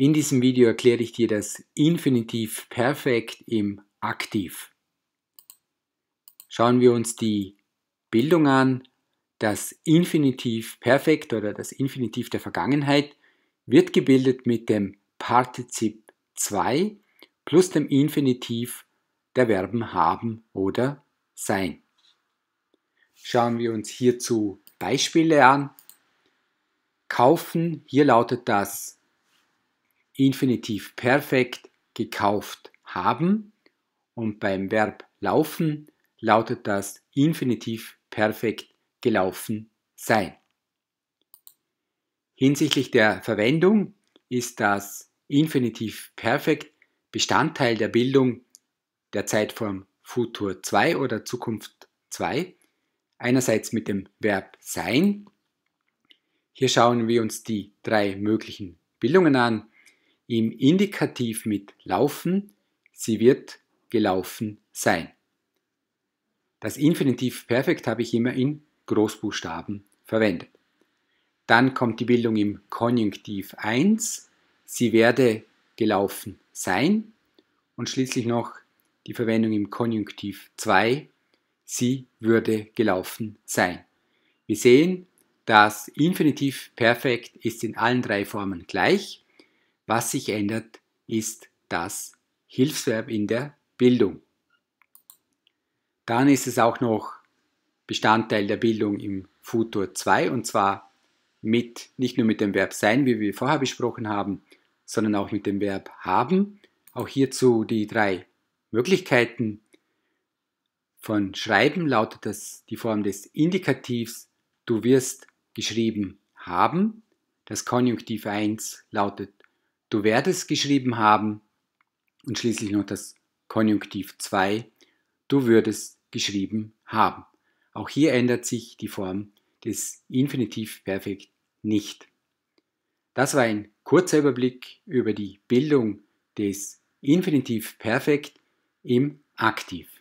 In diesem Video erkläre ich dir das Infinitiv Perfekt im Aktiv. Schauen wir uns die Bildung an. Das Infinitiv Perfekt oder das Infinitiv der Vergangenheit wird gebildet mit dem Partizip 2 plus dem Infinitiv der Verben haben oder sein. Schauen wir uns hierzu Beispiele an. Kaufen, hier lautet das Infinitiv perfekt gekauft haben und beim Verb laufen lautet das Infinitiv perfekt gelaufen sein. Hinsichtlich der Verwendung ist das Infinitiv perfekt Bestandteil der Bildung der Zeitform Futur 2 oder Zukunft 2. Einerseits mit dem Verb sein. Hier schauen wir uns die drei möglichen Bildungen an im Indikativ mit laufen, sie wird gelaufen sein. Das Infinitiv Perfekt habe ich immer in Großbuchstaben verwendet. Dann kommt die Bildung im Konjunktiv 1, sie werde gelaufen sein. Und schließlich noch die Verwendung im Konjunktiv 2, sie würde gelaufen sein. Wir sehen, das Infinitiv Perfekt ist in allen drei Formen gleich. Was sich ändert, ist das Hilfsverb in der Bildung. Dann ist es auch noch Bestandteil der Bildung im Futur 2 und zwar mit, nicht nur mit dem Verb sein, wie wir vorher besprochen haben, sondern auch mit dem Verb haben. Auch hierzu die drei Möglichkeiten. Von schreiben lautet das die Form des Indikativs, du wirst geschrieben haben. Das Konjunktiv 1 lautet Du werdest geschrieben haben und schließlich noch das Konjunktiv 2. Du würdest geschrieben haben. Auch hier ändert sich die Form des Infinitivperfekt nicht. Das war ein kurzer Überblick über die Bildung des Infinitivperfekt im Aktiv.